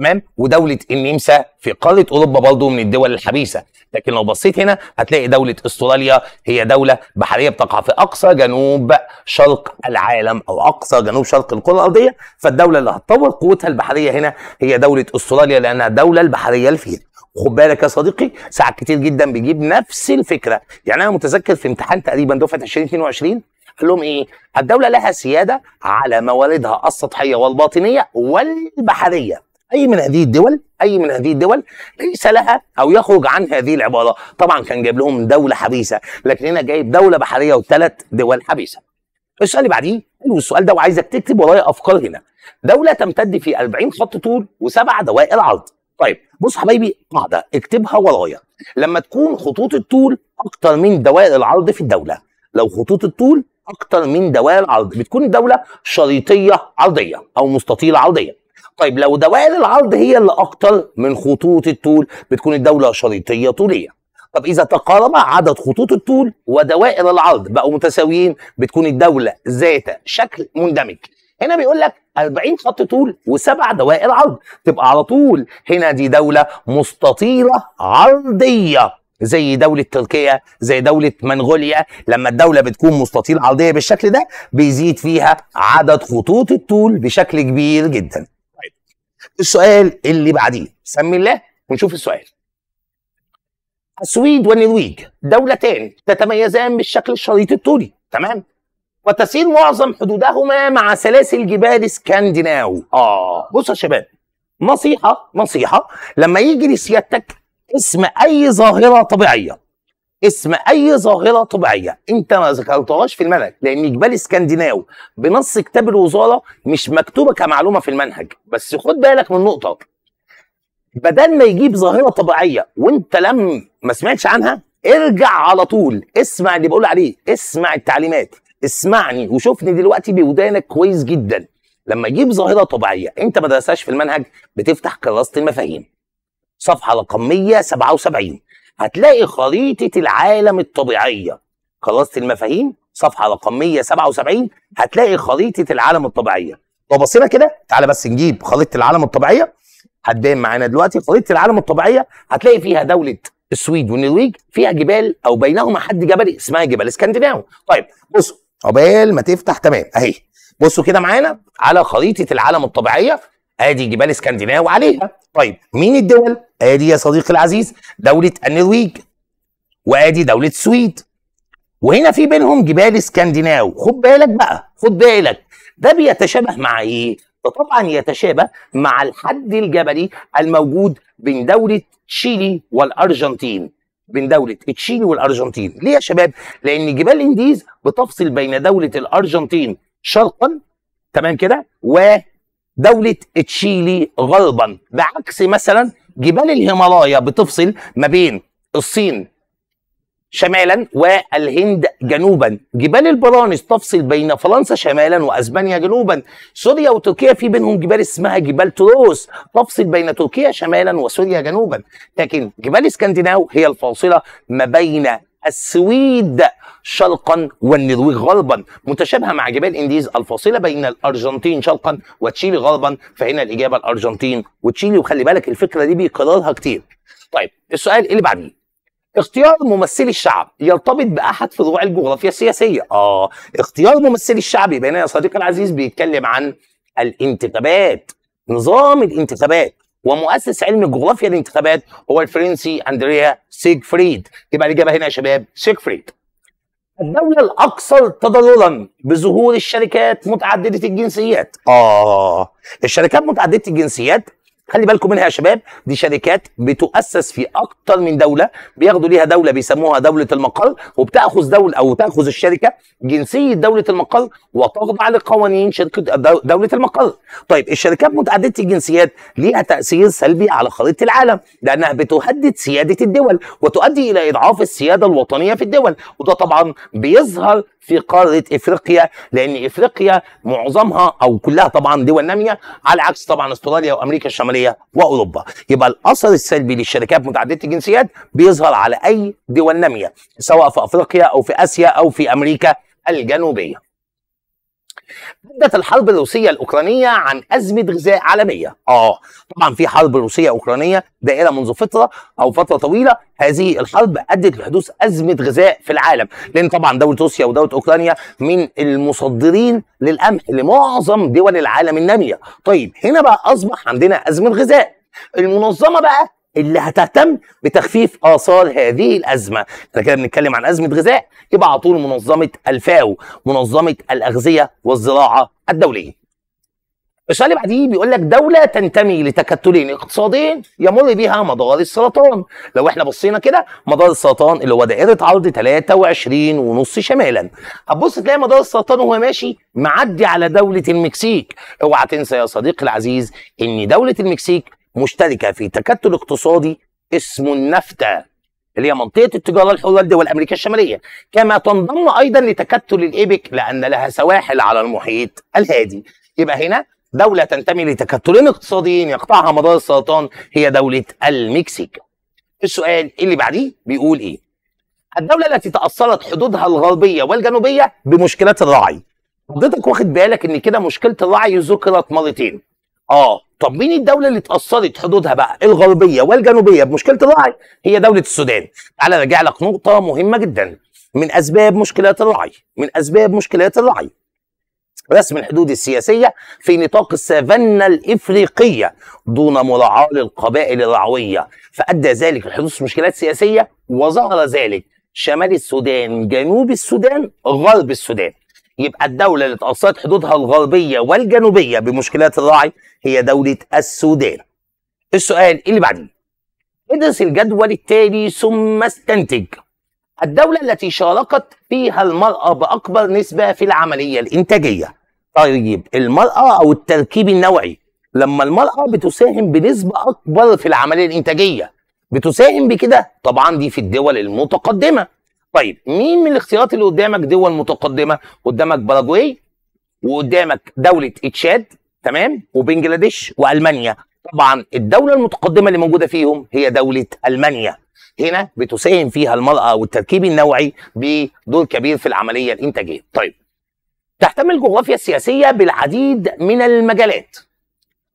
تمام ودوله النمسا في قاره اوروبا برضه من الدول الحبيسه لكن لو بصيت هنا هتلاقي دوله استراليا هي دوله بحريه بتقع في اقصى جنوب شرق العالم او اقصى جنوب شرق الكره الارضيه فالدوله اللي هتطور قوتها البحريه هنا هي دوله استراليا لانها الدوله البحريه الفيل خد بالك يا صديقي ساعات كتير جدا بيجيب نفس الفكره يعني انا متذكر في امتحان تقريبا دفعه 2022 قال لهم ايه؟ الدوله لها سياده على مواردها السطحيه والباطنيه والبحريه اي من هذه الدول اي من هذه الدول ليس لها او يخرج عن هذه العباره طبعا كان جايب لهم دوله حبيسه لكن هنا جايب دوله بحريه وثلاث دول حبيسه السؤال اللي بعديه حلو السؤال ده وعايزك تكتب ورايا افكار هنا دوله تمتد في 40 خط طول وسبع دوائر عرض طيب بص حبايبي قاعده اكتبها ورايا لما تكون خطوط الطول اكتر من دوائر العرض في الدوله لو خطوط الطول اكتر من دوائر العرض بتكون الدوله شريطيه عرضيه او مستطيله عرضيه طيب لو دوائر العرض هي اللي اكتر من خطوط الطول بتكون الدوله شريطيه طوليه طب اذا تقارب عدد خطوط الطول ودوائر العرض بقوا متساويين بتكون الدوله ذات شكل مندمج هنا بيقول لك 40 خط طول وسبع دوائر عرض تبقى على طول هنا دي دوله مستطيله عرضيه زي دولة تركيا زي دولة منغوليا لما الدولة بتكون مستطيل عرضية بالشكل ده بيزيد فيها عدد خطوط الطول بشكل كبير جدا السؤال اللي بعديه سمي الله ونشوف السؤال السويد والنرويج دولتان تتميزان بالشكل الشريط الطولي تمام وتسير معظم حدودهما مع سلاسل جبال اسكندناو اه بصوا يا شباب نصيحه نصيحه لما يجي لسيادتك اسم اي ظاهره طبيعيه اسم اي ظاهره طبيعيه انت ما ذكرتهاش في المنهج لان جبال اسكندناوي بنص كتاب الوزاره مش مكتوبه كمعلومه في المنهج بس خد بالك من نقطه بدل ما يجيب ظاهره طبيعيه وانت لم ما سمعتش عنها ارجع على طول اسمع اللي بقول عليه اسمع التعليمات اسمعني وشوفني دلوقتي بودانك كويس جدا لما يجيب ظاهره طبيعيه انت ما درستهاش في المنهج بتفتح كراسه المفاهيم صفحه رقم 177 هتلاقي خريطه العالم الطبيعيه خلصت المفاهيم صفحه رقم 177 هتلاقي خريطه العالم الطبيعيه لو بصينا كده تعالى بس نجيب خريطه العالم الطبيعيه هتبان معانا دلوقتي خريطه العالم الطبيعيه هتلاقي فيها دوله السويد والنرويج فيها جبال او بينهما حد جبلي اسمها جبال اسكندناو طيب بصوا عقبال ما تفتح تمام اهي بصوا كده معانا على خريطه العالم الطبيعيه ادي جبال اسكندنافيا وعليها طيب مين الدول ادي يا صديقي العزيز دوله النرويج وادي دوله السويد وهنا في بينهم جبال اسكندناو خد بالك بقى خد بالك ده بيتشابه مع ايه ده طبعا يتشابه مع الحد الجبلي الموجود بين دوله تشيلي والارجنتين بين دولة تشيلي والأرجنتين ليه يا شباب؟ لأن جبال الانديز بتفصل بين دولة الأرجنتين شرقا تمام كده دولة تشيلي غربا بعكس مثلا جبال الهيمالايا بتفصل ما بين الصين شمالا والهند جنوبا جبال البرانس تفصل بين فرنسا شمالا واسبانيا جنوبا سوريا وتركيا في بينهم جبال اسمها جبال تروس تفصل بين تركيا شمالا وسوريا جنوبا لكن جبال اسكندناو هي الفاصله ما بين السويد شرقا والنرويج غربا متشابهه مع جبال انديز الفاصله بين الارجنتين شرقا وتشيلي غربا فهنا الاجابه الارجنتين وتشيلي وخلي بالك الفكره دي بيكررها كتير. طيب السؤال اللي بعديه اختيار ممثلي الشعب يرتبط باحد فروع الجغرافيا السياسيه اه اختيار ممثلي الشعب يبقى هنا يا صديقي العزيز بيتكلم عن الانتخابات نظام الانتخابات ومؤسس علم الجغرافيا للانتخابات هو الفرنسي اندريا سيجفريد يبقى الاجابه هنا يا شباب سيجفريد الدولة الأكثر تضللا بظهور الشركات متعددة الجنسيات. آه الشركات متعددة الجنسيات خلي بالكم منها يا شباب دي شركات بتؤسس في اكتر من دوله بياخدوا ليها دوله بيسموها دوله المقر وبتاخذ دوله او تاخذ الشركه جنسيه دوله المقر وتخضع لقوانين شركه دوله المقر. طيب الشركات متعدده الجنسيات ليها تاثير سلبي على خريطه العالم لانها بتهدد سياده الدول وتؤدي الى اضعاف السياده الوطنيه في الدول وده طبعا بيظهر في قاره افريقيا لان افريقيا معظمها او كلها طبعا دول ناميه على عكس طبعا استراليا وامريكا الشماليه الامريكيه واوروبا يبقى الاثر السلبي للشركات متعدده الجنسيات بيظهر على اي دول ناميه سواء في افريقيا او في اسيا او في امريكا الجنوبيه بدت الحرب الروسية الأوكرانية عن أزمة غذاء عالمية آه طبعا في حرب روسية أوكرانية دائرة منذ فترة أو فترة طويلة هذه الحرب أدت لحدوث أزمة غذاء في العالم لأن طبعا دولة روسيا ودولة أوكرانيا من المصدرين للقمح لمعظم دول العالم النامية طيب هنا بقى أصبح عندنا أزمة غذاء المنظمة بقى اللي هتهتم بتخفيف اثار هذه الازمه احنا كده بنتكلم عن ازمه غذاء يبقى على طول منظمه الفاو منظمه الاغذيه والزراعه الدوليه السؤال اللي بعديه بيقول لك دوله تنتمي لتكتلين اقتصاديين يمر بها مدار السرطان لو احنا بصينا كده مدار السرطان اللي هو دائره عرض 23 ونص شمالا هتبص تلاقي مدار السرطان وهو ماشي معدي على دوله المكسيك اوعى تنسى يا صديقي العزيز ان دوله المكسيك مشتركه في تكتل اقتصادي اسمه النفتا اللي هي منطقه التجاره الحره لدول امريكا الشماليه كما تنضم ايضا لتكتل الايبك لان لها سواحل على المحيط الهادي يبقى هنا دوله تنتمي لتكتلين اقتصاديين يقطعها مدار السرطان هي دوله المكسيك السؤال اللي بعديه بيقول ايه الدولة التي تأثرت حدودها الغربية والجنوبية بمشكلات الرعي حضرتك واخد بالك ان كده مشكلة الرعي ذكرت مرتين اه طب مين الدوله اللي اتاثرت حدودها بقى الغربيه والجنوبيه بمشكله الرعي هي دوله السودان تعالى راجع لك نقطه مهمه جدا من اسباب مشكلات الرعي من اسباب مشكلات الرعي رسم الحدود السياسيه في نطاق السافانا الافريقيه دون مراعاه للقبائل الرعويه فادى ذلك لحدوث مشكلات سياسيه وظهر ذلك شمال السودان جنوب السودان غرب السودان يبقى الدولة اللي تأثرت حدودها الغربية والجنوبية بمشكلات الراعي هي دولة السودان. السؤال اللي بعديه ادرس الجدول التالي ثم استنتج. الدولة التي شاركت فيها المرأة بأكبر نسبة في العملية الإنتاجية. طيب المرأة أو التركيب النوعي لما المرأة بتساهم بنسبة أكبر في العملية الإنتاجية بتساهم بكده طبعا دي في الدول المتقدمة طيب مين من الاختيارات اللي قدامك دول متقدمه قدامك باراجواي وقدامك دوله تشاد تمام وبنجلاديش والمانيا طبعا الدوله المتقدمه اللي موجوده فيهم هي دوله المانيا هنا بتساهم فيها المراه والتركيب النوعي بدور كبير في العمليه الانتاجيه طيب تحتمل الجغرافيا السياسيه بالعديد من المجالات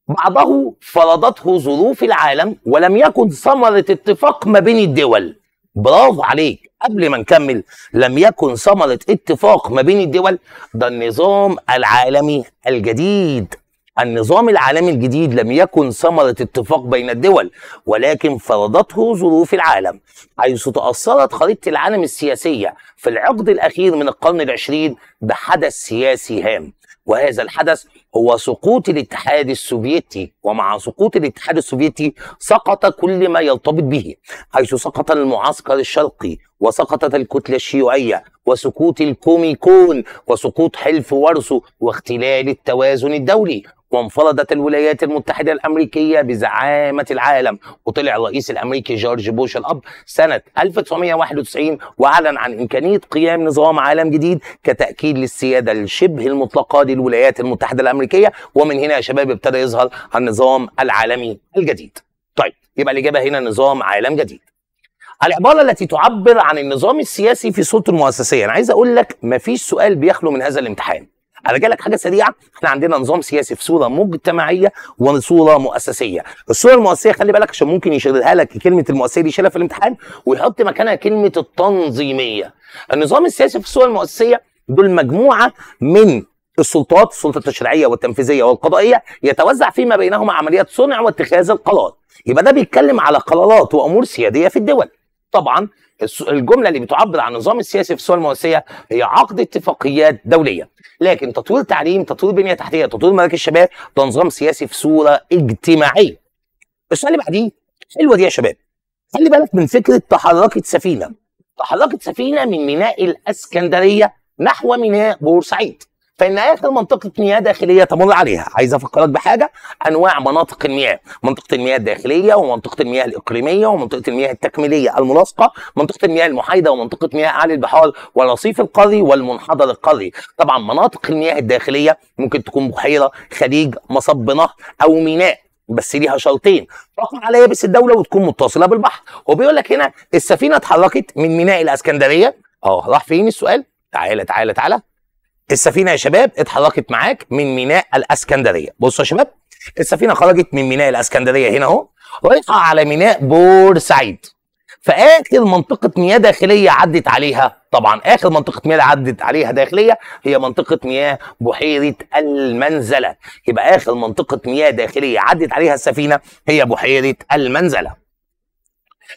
بعضه فرضته ظروف العالم ولم يكن ثمره اتفاق ما بين الدول برافو عليك قبل ما نكمل لم يكن ثمرة اتفاق ما بين الدول ده النظام العالمي الجديد النظام العالمي الجديد لم يكن ثمرة اتفاق بين الدول ولكن فرضته ظروف العالم حيث تأثرت خريطة العالم السياسية في العقد الأخير من القرن العشرين بحدث سياسي هام وهذا الحدث هو سقوط الاتحاد السوفيتي ومع سقوط الاتحاد السوفيتي سقط كل ما يرتبط به حيث سقط المعسكر الشرقي وسقطت الكتلة الشيوعية وسقوط الكوميكون وسقوط حلف ورسو واختلال التوازن الدولي وانفردت الولايات المتحدة الأمريكية بزعامة العالم وطلع الرئيس الأمريكي جورج بوش الأب سنة 1991 وأعلن عن إمكانية قيام نظام عالم جديد كتأكيد للسيادة الشبه المطلقة للولايات المتحدة الأمريكية ومن هنا يا شباب ابتدى يظهر النظام العالمي الجديد طيب يبقى الإجابة هنا نظام عالم جديد العبارة التي تعبر عن النظام السياسي في صورته المؤسسية أنا عايز أقول لك مفيش سؤال بيخلو من هذا الامتحان انا جاي لك حاجه سريعه احنا عندنا نظام سياسي في صوره مجتمعيه وصوره مؤسسيه الصوره المؤسسيه خلي بالك عشان ممكن يشيلها لك كلمه المؤسسيه دي يشيلها في الامتحان ويحط مكانها كلمه التنظيميه النظام السياسي في الصوره المؤسسيه دول مجموعه من السلطات السلطه التشريعيه والتنفيذيه والقضائيه يتوزع فيما بينهما عمليات صنع واتخاذ القرار يبقى ده بيتكلم على قرارات وامور سياديه في الدول طبعا الجمله اللي بتعبر عن النظام السياسي في الصوره المؤسسيه هي عقد اتفاقيات دوليه لكن تطوير تعليم تطوير بنيه تحتيه تطوير مراكز شباب ده نظام سياسي في صوره اجتماعيه السؤال اللي بعديه حلوه دي يا شباب خلي بالك من فكره تحركت سفينه تحركت سفينه من ميناء الاسكندريه نحو ميناء بورسعيد فان اخر منطقه مياه داخليه تمر عليها عايز افكرك بحاجه انواع مناطق المياه منطقه المياه الداخليه ومنطقه المياه الاقليميه ومنطقه المياه التكميليه الملاصقه منطقه المياه المحايده ومنطقه مياه اعلى البحار والرصيف القاري والمنحدر القاري طبعا مناطق المياه الداخليه ممكن تكون بحيره خليج مصب نهر او ميناء بس ليها شرطين رقم على يابس الدوله وتكون متصله بالبحر وبيقول لك هنا السفينه اتحركت من ميناء الاسكندريه اه راح فين السؤال تعالى تعالى تعالى السفينه يا شباب اتحركت معاك من ميناء الاسكندريه بصوا يا شباب السفينه خرجت من ميناء الاسكندريه هنا اهو رايحه على ميناء بورسعيد فاخر منطقه مياه داخليه عدت عليها طبعا اخر منطقه مياه عدت عليها داخليه هي منطقه مياه بحيره المنزله يبقى اخر منطقه مياه داخليه عدت عليها السفينه هي بحيره المنزله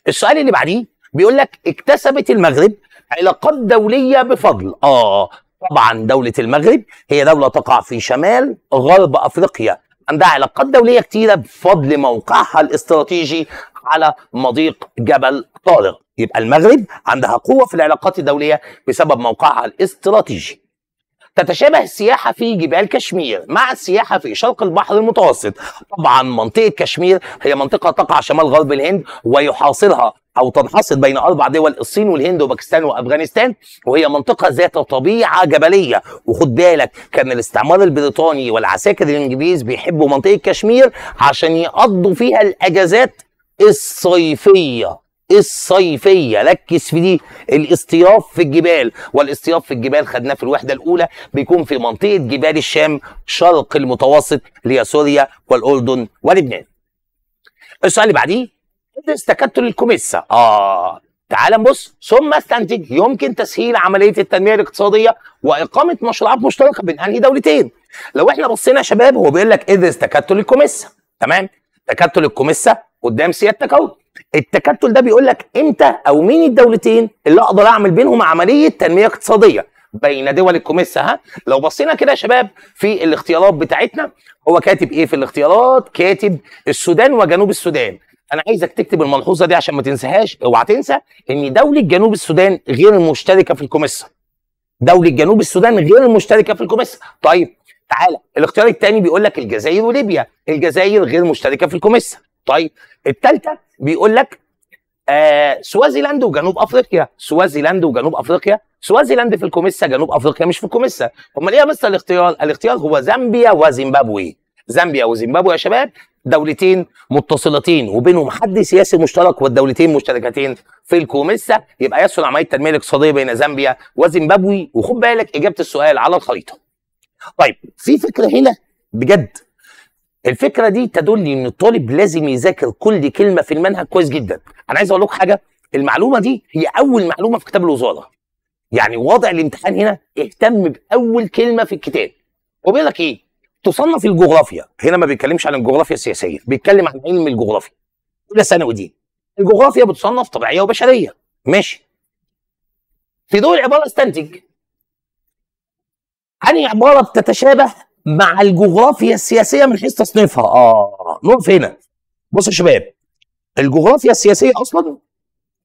السؤال اللي بعديه بيقول لك اكتسبت المغرب علاقات دوليه بفضل اه طبعا دولة المغرب هي دولة تقع في شمال غرب أفريقيا عندها علاقات دولية كتيرة بفضل موقعها الاستراتيجي على مضيق جبل طارق يبقى المغرب عندها قوة في العلاقات الدولية بسبب موقعها الاستراتيجي تتشابه السياحة في جبال كشمير مع السياحة في شرق البحر المتوسط طبعا منطقة كشمير هي منطقة تقع شمال غرب الهند ويحاصرها او تنحصر بين اربع دول الصين والهند وباكستان وافغانستان وهي منطقه ذات طبيعه جبليه وخد بالك كان الاستعمار البريطاني والعساكر الانجليز بيحبوا منطقه كشمير عشان يقضوا فيها الاجازات الصيفيه الصيفيه ركز في دي الاصطياف في الجبال والاصطياف في الجبال خدناه في الوحده الاولى بيكون في منطقه جبال الشام شرق المتوسط اللي هي سوريا والاردن ولبنان السؤال اللي بعديه استكدت للكوميسا اه تعال نبص ثم استنتج يمكن تسهيل عمليه التنميه الاقتصاديه واقامه مشروعات مشتركه بين انهي دولتين لو احنا بصينا يا شباب هو بيقول لك اذ استكدتل الكوميسا تمام تكتل الكوميسا قدام سيادتك اهو التكتل ده بيقول لك امتى او مين الدولتين اللي اقدر اعمل بينهم عمليه تنميه اقتصاديه بين دول الكوميسا ها لو بصينا كده يا شباب في الاختيارات بتاعتنا هو كاتب ايه في الاختيارات كاتب السودان وجنوب السودان انا عايزك تكتب الملحوظه دي عشان ما تنساهاش اوعى تنسى ان دوله جنوب السودان غير مشتركه في الكوميسا دوله جنوب السودان غير مشتركه في الكوميسا طيب تعالى الاختيار الثاني بيقول لك الجزائر وليبيا الجزائر غير مشتركه في الكوميسا طيب الثالثه بيقول لك آه سوازيلاند وجنوب افريقيا سوازيلاند وجنوب افريقيا سوازيلاند في الكوميسا جنوب افريقيا مش في الكوميسا امال ايه يا مستر الاختيار الاختيار هو زامبيا وزيمبابوي زامبيا وزيمبابوي يا شباب دولتين متصلتين وبينهم حد سياسي مشترك والدولتين مشتركتين في الكوميسا يبقى يسهل عمليه التنميه الاقتصاديه بين زامبيا وزيمبابوي وخد بالك اجابه السؤال على الخريطه. طيب في فكره هنا بجد الفكره دي تدل ان الطالب لازم يذاكر كل كلمه في المنهج كويس جدا. انا عايز اقول لكم حاجه المعلومه دي هي اول معلومه في كتاب الوزاره. يعني وضع الامتحان هنا اهتم باول كلمه في الكتاب. وبيقول لك ايه؟ تصنف الجغرافيا هنا ما بيتكلمش عن الجغرافيا السياسيه بيتكلم عن علم الجغرافيا اولى ثانوي دي الجغرافيا بتصنف طبيعيه وبشريه ماشي في دول عباره استنتج عن عباره بتتشابه مع الجغرافيا السياسيه من حيث تصنيفها اه نقف هنا بص يا شباب الجغرافيا السياسيه اصلا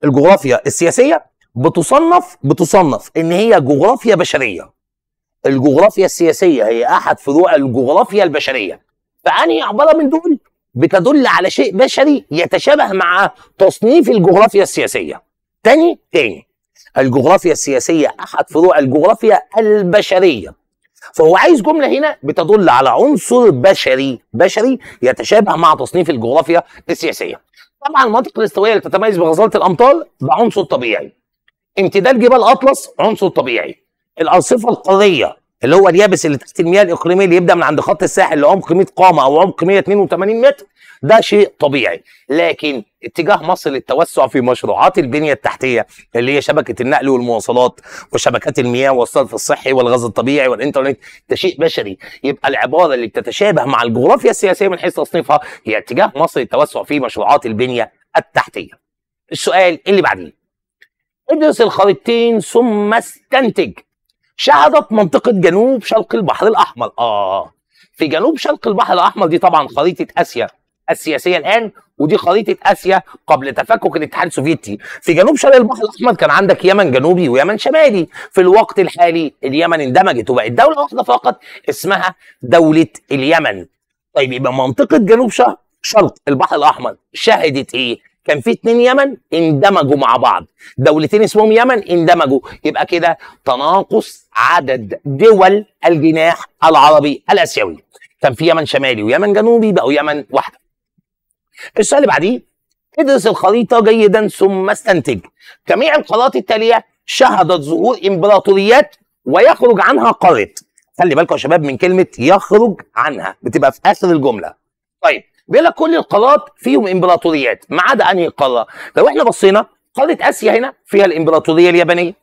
الجغرافيا السياسيه بتصنف بتصنف ان هي جغرافيا بشريه الجغرافيا السياسيه هي احد فروع الجغرافيا البشريه فأني عباره من دول بتدل على شيء بشري يتشابه مع تصنيف الجغرافيا السياسيه تاني تاني الجغرافيا السياسيه احد فروع الجغرافيا البشريه فهو عايز جمله هنا بتدل على عنصر بشري بشري يتشابه مع تصنيف الجغرافيا السياسيه طبعا المناطق الاستوائيه اللي تتميز بغزاره الامطار ده عنصر طبيعي امتداد جبال اطلس عنصر طبيعي الارصفه القاريه اللي هو اليابس اللي تحت المياه الاقليميه اللي يبدا من عند خط الساحل لعمق 100 قامه او عمق 182 متر ده شيء طبيعي لكن اتجاه مصر للتوسع في مشروعات البنيه التحتيه اللي هي شبكه النقل والمواصلات وشبكات المياه والصرف الصحي والغاز الطبيعي والانترنت ده شيء بشري يبقى العباره اللي بتتشابه مع الجغرافيا السياسيه من حيث تصنيفها هي اتجاه مصر للتوسع في مشروعات البنيه التحتيه. السؤال اللي بعديه ادرس الخريطتين ثم استنتج شهدت منطقه جنوب شرق البحر الاحمر اه في جنوب شرق البحر الاحمر دي طبعا خريطه اسيا السياسيه الان ودي خريطه اسيا قبل تفكك الاتحاد السوفيتي في جنوب شرق البحر الاحمر كان عندك يمن جنوبي ويمن شمالي في الوقت الحالي اليمن اندمجت وبقت دوله واحده فقط اسمها دوله اليمن طيب يبقى منطقه جنوب شرق شرق البحر الاحمر شهدت ايه كان في اتنين يمن اندمجوا مع بعض دولتين اسمهم يمن اندمجوا يبقى كده تناقص عدد دول الجناح العربي الاسيوي كان في يمن شمالي ويمن جنوبي بقوا يمن واحده السؤال اللي بعديه ادرس الخريطة جيدا ثم استنتج جميع القارات التالية شهدت ظهور امبراطوريات ويخرج عنها قارة خلي بالكم يا شباب من كلمة يخرج عنها بتبقى في آخر الجملة طيب بيقول لك كل القارات فيهم امبراطوريات ما عدا انهي قاره لو احنا بصينا قاره اسيا هنا فيها الامبراطوريه اليابانيه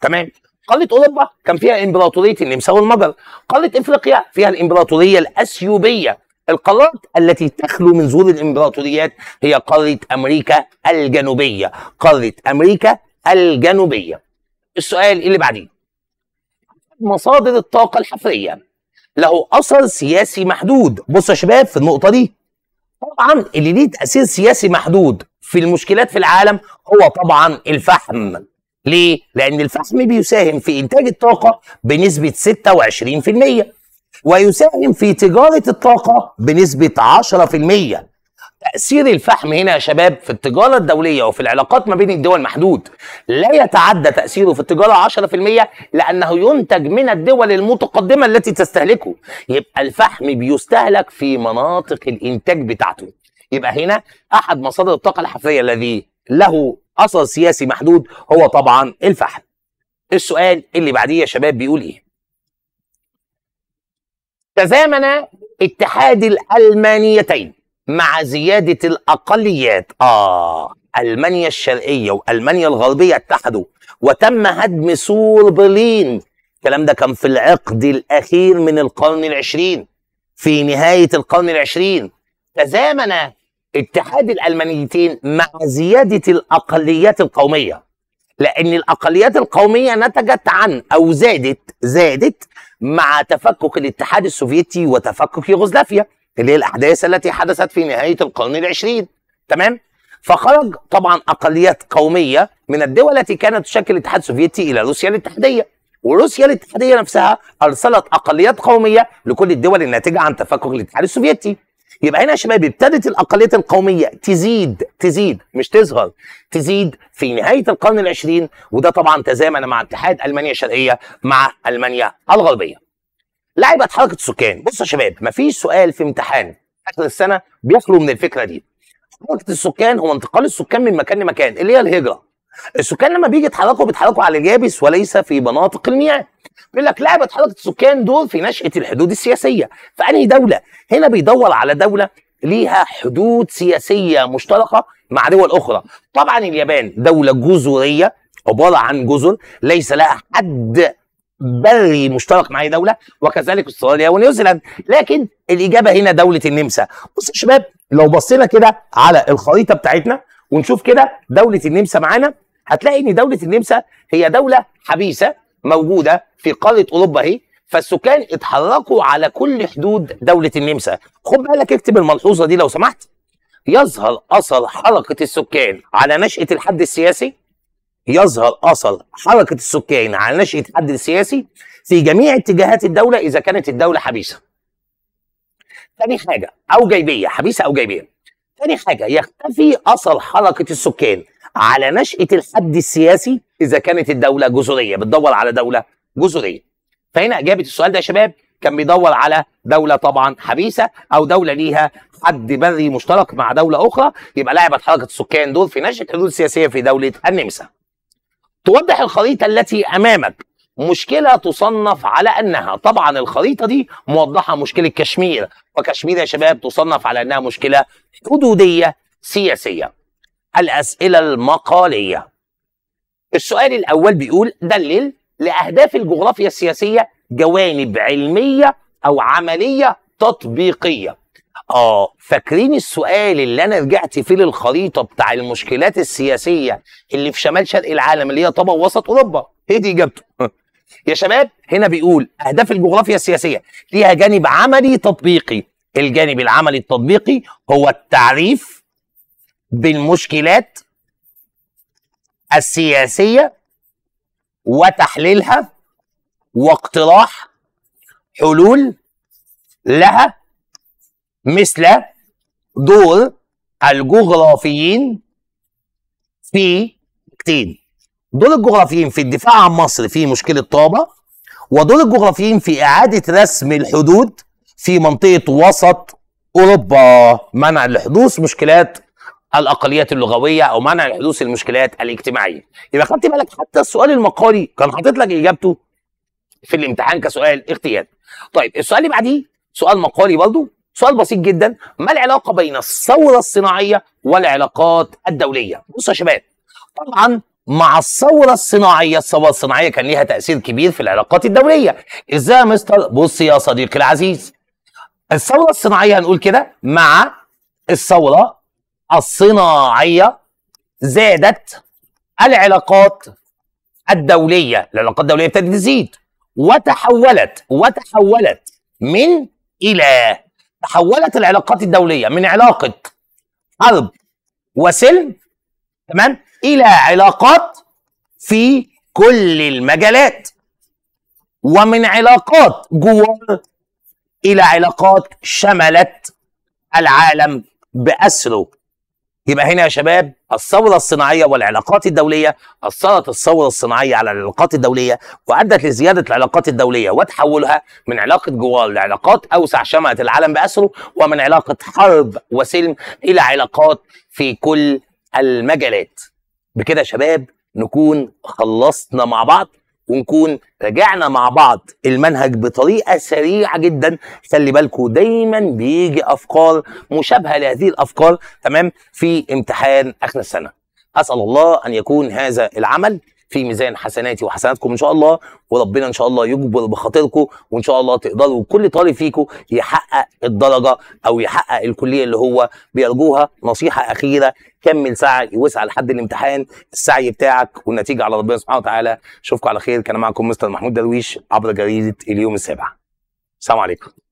تمام قاره اوروبا كان فيها امبراطوريه النمسا والمجر قاره افريقيا فيها الامبراطوريه الاثيوبيه القارات التي تخلو من زور الامبراطوريات هي قاره امريكا الجنوبيه قاره امريكا الجنوبيه السؤال اللي بعديه مصادر الطاقه الحفريه له اثر سياسي محدود بص يا شباب في النقطه دي طبعا اللي ليه تاثير سياسي محدود في المشكلات في العالم هو طبعا الفحم ليه؟ لأن الفحم بيساهم في إنتاج الطاقة بنسبة 26% ويساهم في تجارة الطاقة بنسبة 10% تأثير الفحم هنا يا شباب في التجارة الدولية وفي العلاقات ما بين الدول محدود لا يتعدى تأثيره في التجارة 10% لأنه ينتج من الدول المتقدمة التي تستهلكه يبقى الفحم بيستهلك في مناطق الإنتاج بتاعته يبقى هنا أحد مصادر الطاقة الحفرية الذي له أثر سياسي محدود هو طبعا الفحم السؤال اللي بعديه يا شباب بيقول إيه تزامن اتحاد الألمانيتين مع زيادة الأقليات آه ألمانيا الشرقية وألمانيا الغربية اتحدوا وتم هدم سور برلين الكلام ده كان في العقد الأخير من القرن العشرين في نهاية القرن العشرين تزامن اتحاد الألمانيتين مع زيادة الأقليات القومية لأن الأقليات القومية نتجت عن أو زادت زادت مع تفكك الاتحاد السوفيتي وتفكك يوغوسلافيا اللي هي الاحداث التي حدثت في نهايه القرن العشرين تمام فخرج طبعا اقليات قوميه من الدول التي كانت تشكل الاتحاد السوفيتي الى روسيا الاتحاديه وروسيا الاتحاديه نفسها ارسلت اقليات قوميه لكل الدول الناتجه عن تفكك الاتحاد السوفيتي يبقى هنا يا شباب ابتدت الاقليات القوميه تزيد تزيد مش تظهر تزيد في نهايه القرن العشرين وده طبعا تزامن مع اتحاد المانيا الشرقيه مع المانيا الغربيه لعبت حركه السكان بصوا يا شباب مفيش سؤال في امتحان اخر السنه بيخلو من الفكره دي حركه السكان هو انتقال السكان من مكان لمكان اللي هي الهجره السكان لما بيجي يتحركوا بيتحركوا على اليابس وليس في مناطق المياه بيقول لك لعبه حركه السكان دور في نشاه الحدود السياسيه فانهي دوله هنا بيدور على دوله ليها حدود سياسيه مشتركه مع دول اخرى طبعا اليابان دوله جزريه عباره عن جزر ليس لها حد بري مشترك مع اي دوله وكذلك استراليا ونيوزيلاند لكن الاجابه هنا دوله النمسا بص يا شباب لو بصينا كده على الخريطه بتاعتنا ونشوف كده دوله النمسا معانا هتلاقي ان دوله النمسا هي دوله حبيسه موجوده في قاره اوروبا اهي فالسكان اتحركوا على كل حدود دوله النمسا خد بالك اكتب الملحوظه دي لو سمحت يظهر اثر حركه السكان على نشاه الحد السياسي يظهر اثر حركه السكان على نشاه حد سياسي في جميع اتجاهات الدوله اذا كانت الدوله حبيسه. ثاني حاجه او جيبيه حبيسه او جيبيه. ثاني حاجه يختفي اثر حركه السكان على نشاه الحد السياسي اذا كانت الدوله جزريه بتدور على دوله جزريه. فهنا اجابه السؤال ده يا شباب كان بيدور على دوله طبعا حبيسه او دوله ليها حد بري مشترك مع دوله اخرى يبقى لعبت حركه السكان دور في نشاه حدود سياسيه في دوله النمسا. توضح الخريطه التي امامك مشكلة تصنف على أنها طبعا الخريطة دي موضحة مشكلة كشمير وكشمير يا شباب تصنف على أنها مشكلة حدودية سياسية الأسئلة المقالية السؤال الأول بيقول دلل لأهداف الجغرافيا السياسية جوانب علمية أو عملية تطبيقية اه فاكرين السؤال اللي انا رجعت فيه للخريطه بتاع المشكلات السياسيه اللي في شمال شرق العالم اللي هي طبق وسط اوروبا هي دي اجابته <laughs> يا شباب هنا بيقول اهداف الجغرافيا السياسيه ليها جانب عملي تطبيقي الجانب العملي التطبيقي هو التعريف بالمشكلات السياسيه وتحليلها واقتراح حلول لها مثل دور الجغرافيين في حاجتين دور الجغرافيين في الدفاع عن مصر في مشكله طابه ودور الجغرافيين في اعاده رسم الحدود في منطقه وسط اوروبا منع لحدوث مشكلات الاقليات اللغويه او منع لحدوث المشكلات الاجتماعيه يبقى خدت بالك حتى السؤال المقالي كان حاطط لك اجابته في الامتحان كسؤال اغتيال طيب السؤال اللي بعديه سؤال مقالي برضه سؤال بسيط جدا ما العلاقه بين الثوره الصناعيه والعلاقات الدوليه بصوا يا شباب طبعا مع الثورة الصناعية الثورة الصناعية كان ليها تأثير كبير في العلاقات الدولية إزاي يا مستر بص يا صديقي العزيز الثورة الصناعية هنقول كده مع الثورة الصناعية زادت العلاقات الدولية العلاقات الدولية ابتدت تزيد وتحولت وتحولت من إلى تحولت العلاقات الدوليه من علاقه حرب وسلم تمام الى علاقات في كل المجالات ومن علاقات جوار الى علاقات شملت العالم باسره يبقى هنا يا شباب الثوره الصناعيه والعلاقات الدوليه اثرت الثوره الصناعيه على العلاقات الدوليه وادت لزياده العلاقات الدوليه وتحولها من علاقه جوار لعلاقات اوسع شمعت العالم باسره ومن علاقه حرب وسلم الى علاقات في كل المجالات بكده يا شباب نكون خلصنا مع بعض ونكون راجعنا مع بعض المنهج بطريقه سريعه جدا خلي بالكم دايما بيجي افكار مشابهه لهذه الافكار تمام في امتحان اخر السنه اسال الله ان يكون هذا العمل في ميزان حسناتي وحسناتكم ان شاء الله وربنا ان شاء الله يجبر بخاطركم وان شاء الله تقدروا كل طالب فيكم يحقق الدرجه او يحقق الكليه اللي هو بيرجوها نصيحه اخيره كمل سعي واسعى لحد الامتحان السعي بتاعك والنتيجه على ربنا سبحانه وتعالى اشوفكم على خير كان معكم مستر محمود درويش عبر جريده اليوم السابع السلام عليكم